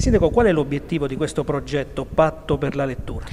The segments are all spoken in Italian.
Sindaco, qual è l'obiettivo di questo progetto Patto per la lettura?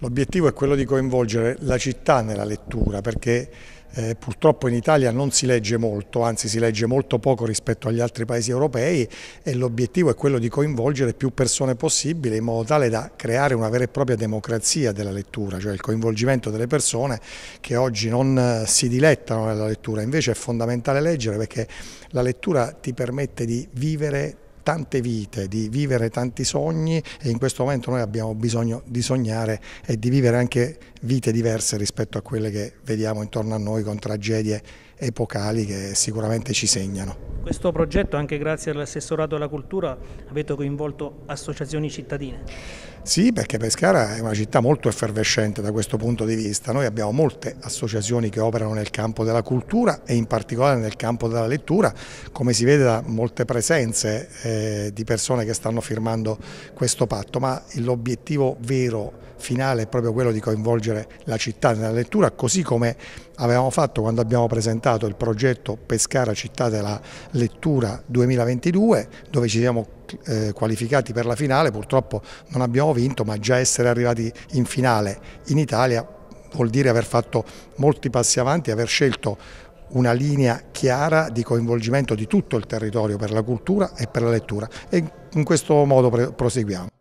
L'obiettivo è quello di coinvolgere la città nella lettura perché eh, purtroppo in Italia non si legge molto, anzi si legge molto poco rispetto agli altri paesi europei e l'obiettivo è quello di coinvolgere più persone possibile in modo tale da creare una vera e propria democrazia della lettura, cioè il coinvolgimento delle persone che oggi non eh, si dilettano nella lettura, invece è fondamentale leggere perché la lettura ti permette di vivere tante vite, di vivere tanti sogni e in questo momento noi abbiamo bisogno di sognare e di vivere anche vite diverse rispetto a quelle che vediamo intorno a noi con tragedie epocali che sicuramente ci segnano questo progetto, anche grazie all'assessorato alla cultura, avete coinvolto associazioni cittadine. Sì, perché Pescara è una città molto effervescente da questo punto di vista. Noi abbiamo molte associazioni che operano nel campo della cultura e in particolare nel campo della lettura, come si vede da molte presenze eh, di persone che stanno firmando questo patto, ma l'obiettivo vero finale è proprio quello di coinvolgere la città nella lettura, così come avevamo fatto quando abbiamo presentato il progetto Pescara città della lettura 2022 dove ci siamo eh, qualificati per la finale, purtroppo non abbiamo vinto, ma già essere arrivati in finale in Italia vuol dire aver fatto molti passi avanti, aver scelto una linea chiara di coinvolgimento di tutto il territorio per la cultura e per la lettura e in questo modo proseguiamo.